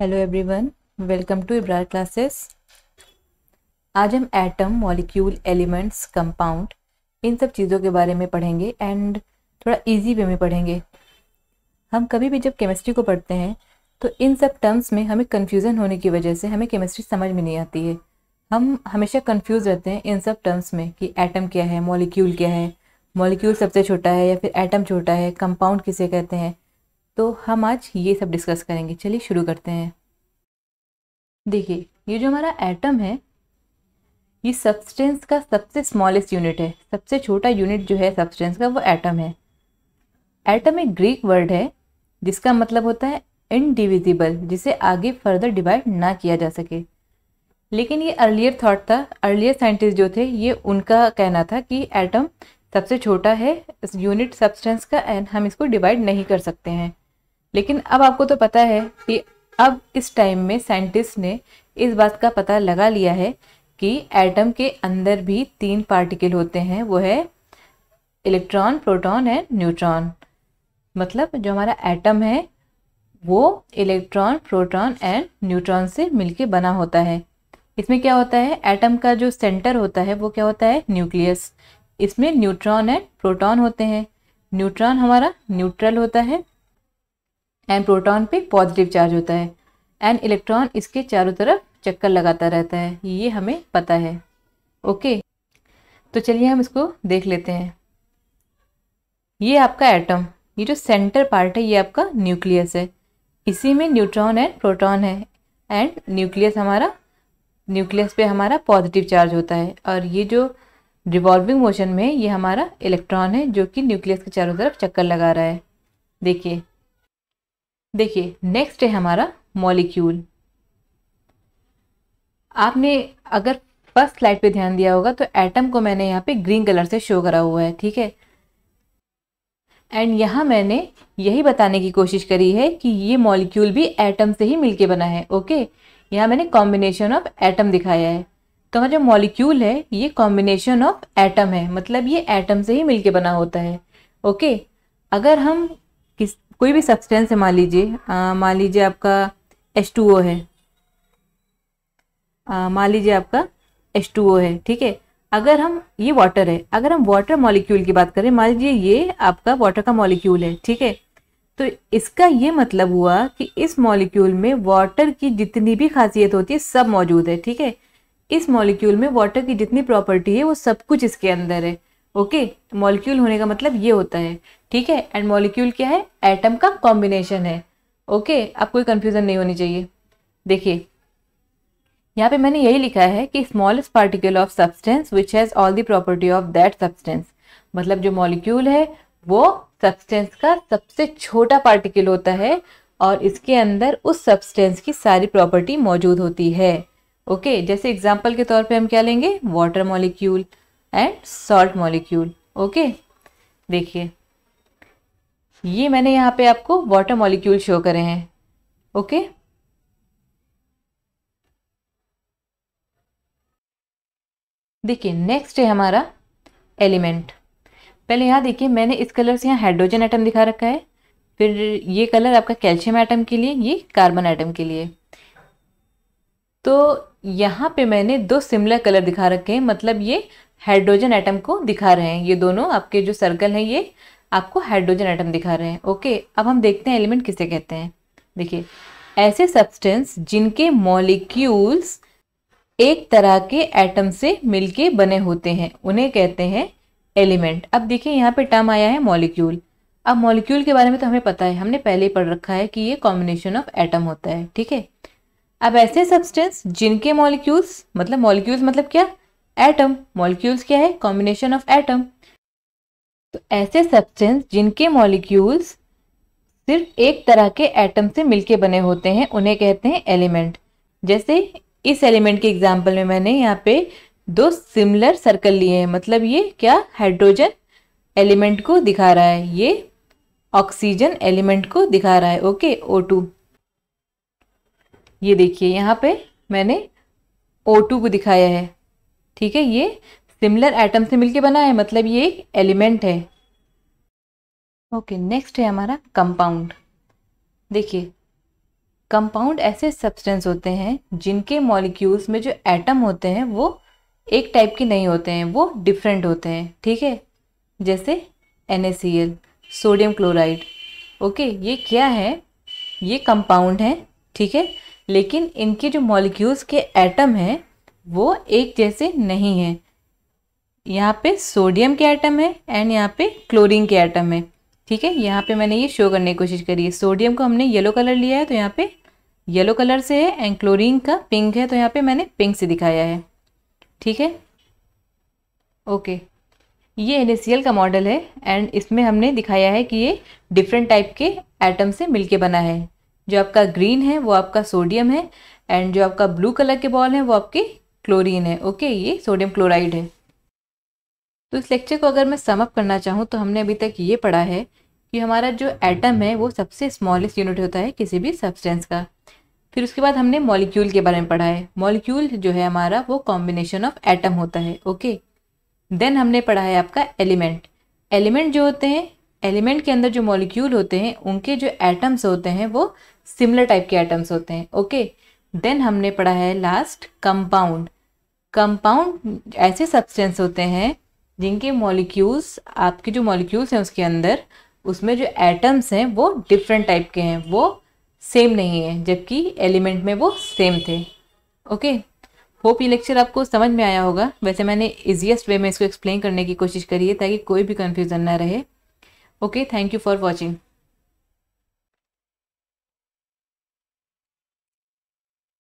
Hello everyone welcome to Ibrar classes आज हम atom molecule elements compound इन सब चीज़ों के बारे में पढ़ेंगे एंड थोड़ा इजी वे में पढ़ेंगे हम कभी भी जब केमिस्ट्री को पढ़ते हैं तो इन सब टर्म्स में हमें कन्फ्यूज़न होने की वजह से हमें केमिस्ट्री समझ में नहीं आती है हम हमेशा कन्फ्यूज़ रहते हैं इन सब टर्म्स में कि एटम क्या है मॉलिक्यूल क्या है मॉलिक्यूल सबसे छोटा है या फिर एटम छोटा है कंपाउंड किसे कहते हैं तो हम आज ये सब डिस्कस करेंगे चलिए शुरू करते हैं देखिए ये जो हमारा एटम है ये सब्सटेंस का सबसे स्मॉलेस्ट यूनिट है सबसे छोटा यूनिट जो है सब्सटेंस का वो एटम है एटम एक ग्रीक वर्ड है जिसका मतलब होता है इनडिविजिबल जिसे आगे फर्दर डिवाइड ना किया जा सके लेकिन ये अर्लियर थाट था अर्लियर साइंटिस्ट जो थे ये उनका कहना था कि एटम सबसे छोटा है यूनिट सब्सटेंस का एंड हम इसको डिवाइड नहीं कर सकते हैं लेकिन अब आपको तो पता है कि अब इस टाइम में साइंटिस्ट ने इस बात का पता लगा लिया है कि एटम के अंदर भी तीन पार्टिकल होते हैं वो है इलेक्ट्रॉन प्रोटॉन एंड न्यूट्रॉन मतलब जो हमारा एटम है वो इलेक्ट्रॉन प्रोटॉन एंड न्यूट्रॉन से मिलके बना होता है इसमें क्या होता है एटम का जो सेंटर होता है वो क्या होता है न्यूक्लियस इसमें न्यूट्रॉन एंड प्रोटॉन होते हैं न्यूट्रॉन हमारा न्यूट्रल होता है एंड प्रोटॉन पे पॉजिटिव चार्ज होता है एंड इलेक्ट्रॉन इसके चारों तरफ चक्कर लगाता रहता है ये हमें पता है ओके तो चलिए हम इसको देख लेते हैं ये आपका एटम ये जो सेंटर पार्ट है ये आपका न्यूक्लियस है इसी में न्यूट्रॉन एंड प्रोटॉन है एंड न्यूक्लियस हमारा न्यूक्लियस पे हमारा पॉजिटिव चार्ज होता है और ये जो रिवॉल्विंग मोशन में ये हमारा इलेक्ट्रॉन है जो कि न्यूक्लियस के चारों तरफ चक्कर लगा रहा है देखिए देखिए नेक्स्ट है हमारा मॉलिक्यूल आपने अगर फर्स्ट स्लाइड पे ध्यान दिया होगा तो एटम को मैंने यहाँ पे ग्रीन कलर से शो करा हुआ है ठीक है एंड यहाँ मैंने यही बताने की कोशिश करी है कि ये मॉलिक्यूल भी एटम से ही मिलके बना है ओके यहाँ मैंने कॉम्बिनेशन ऑफ एटम दिखाया है तो हमारा जो मॉलिक्यूल है ये कॉम्बिनेशन ऑफ एटम है मतलब ये एटम से ही मिलके बना होता है ओके अगर हम किस कोई भी सब्सटेंस है मान लीजिए मान लीजिए आपका एच टू ओ है मान लीजिए आपका एच टू ओ है ठीक है अगर हम ये वाटर है अगर हम वाटर मॉलिक्यूल की बात करें मान लीजिए ये आपका वाटर का मॉलिक्यूल है ठीक है तो इसका ये मतलब हुआ कि इस मॉलिक्यूल में वाटर की जितनी भी खासियत होती है सब मौजूद है ठीक है इस मॉलिक्यूल में वाटर की जितनी प्रॉपर्टी है वो सब कुछ इसके अंदर है ओके मॉलिक्यूल होने का मतलब ये होता है ठीक है एंड मॉलिक्यूल क्या है एटम का कॉम्बिनेशन है ओके अब कोई कन्फ्यूज़न नहीं होनी चाहिए देखिए यहाँ पे मैंने यही लिखा है कि smallest particle of substance which has all the property of that substance मतलब जो मॉलिक्यूल है वो सब्सटेंस का सबसे छोटा पार्टिकल होता है और इसके अंदर उस सब्सटेंस की सारी प्रॉपर्टी मौजूद होती है ओके okay, जैसे एग्जाम्पल के तौर पर हम क्या लेंगे water molecule and salt molecule okay देखिए ये मैंने यहाँ पे आपको वाटर मॉलिक्यूल शो करे हैं ओके देखिए नेक्स्ट है हमारा एलिमेंट पहले यहाँ देखिए मैंने इस कलर से यहाँ हाइड्रोजन आइटम दिखा रखा है फिर ये कलर आपका कैल्शियम आइटम के लिए ये कार्बन आइटम के लिए तो यहाँ पे मैंने दो सिमिलर कलर दिखा रखे हैं मतलब ये हाइड्रोजन एटम को दिखा रहे हैं ये दोनों आपके जो सर्कल हैं ये आपको हाइड्रोजन एटम दिखा रहे हैं ओके अब हम देखते हैं एलिमेंट किसे कहते हैं देखिए ऐसे सब्सटेंस जिनके मॉलिक्यूल्स एक तरह के एटम से मिलके बने होते हैं उन्हें कहते हैं एलिमेंट अब देखिए यहाँ पे टर्म आया है मॉलिक्यूल अब मॉलिक्यूल के बारे में तो हमें पता है हमने पहले ही पढ़ रखा है कि ये कॉम्बिनेशन ऑफ एटम होता है ठीक है अब ऐसे सब्सटेंस जिनके मॉलिक्यूल्स मतलब मॉलिक्यूल्स मतलब क्या एटम मॉलिक्यूल्स क्या है कॉम्बिनेशन ऑफ एटम तो ऐसे सब्सटेंस जिनके मॉलिक्यूल्स सिर्फ एक तरह के एटम से मिलके बने होते हैं उन्हें कहते हैं एलिमेंट जैसे इस एलिमेंट के एग्जाम्पल में मैंने यहाँ पे दो सिमिलर सर्कल लिए हैं मतलब ये क्या हाइड्रोजन एलिमेंट को दिखा रहा है ये ऑक्सीजन एलिमेंट को दिखा रहा है ओके ओ टू ये देखिए यहाँ पे मैंने O2 को दिखाया है ठीक है ये सिमिलर एटम से मिलके बना है मतलब ये एक एलिमेंट है ओके नेक्स्ट है हमारा कंपाउंड देखिए कंपाउंड ऐसे सब्सटेंस होते हैं जिनके मॉलिक्यूल्स में जो एटम होते हैं वो एक टाइप के नहीं होते हैं वो डिफरेंट होते हैं ठीक है जैसे एन सोडियम क्लोराइड ओके ये क्या है ये कंपाउंड है ठीक है लेकिन इनके जो मॉलिक्यूल्स के एटम हैं वो एक जैसे नहीं हैं यहाँ पे सोडियम के एटम है एंड यहाँ पे क्लोरीन के एटम है ठीक है यहाँ पे मैंने ये शो करने की कोशिश करी है सोडियम को हमने येलो कलर लिया है तो यहाँ पे येलो कलर से है एंड क्लोरीन का पिंक है तो यहाँ पे मैंने पिंक से दिखाया है ठीक है ओके ये एन का मॉडल है एंड इसमें हमने दिखाया है कि ये डिफरेंट टाइप के एटम से मिलके बना है जो आपका ग्रीन है वो आपका सोडियम है एंड जो आपका ब्लू कलर के बॉल है वो आपकी क्लोरीन है ओके ये सोडियम क्लोराइड है तो इस लेक्चर को अगर मैं समअप करना चाहूँ तो हमने अभी तक ये पढ़ा है कि हमारा जो एटम है वो सबसे स्मॉलेस्ट यूनिट होता है किसी भी सब्सटेंस का फिर उसके बाद हमने मॉलिक्यूल के बारे में पढ़ा है मॉलिक्यूल जो है हमारा वो कॉम्बिनेशन ऑफ एटम होता है ओके देन हमने पढ़ा है आपका एलिमेंट एलिमेंट जो होते हैं एलिमेंट के अंदर जो मॉलिक्यूल होते हैं उनके जो एटम्स होते हैं वो सिमिलर टाइप के एटम्स होते हैं ओके देन हमने पढ़ा है लास्ट कंपाउंड कंपाउंड ऐसे सब्सटेंस होते हैं जिनके मॉलिक्यूल्स आपके जो मॉलिक्यूल्स हैं उसके अंदर उसमें जो एटम्स हैं वो डिफरेंट टाइप के हैं वो सेम नहीं है जबकि एलिमेंट में वो सेम थे ओके होप ये लेक्चर आपको समझ में आया होगा वैसे मैंने इजिएस्ट वे में इसको एक्सप्लेन करने की कोशिश करी है ताकि कोई भी कन्फ्यूज़न ना रहे Okay, thank you for watching.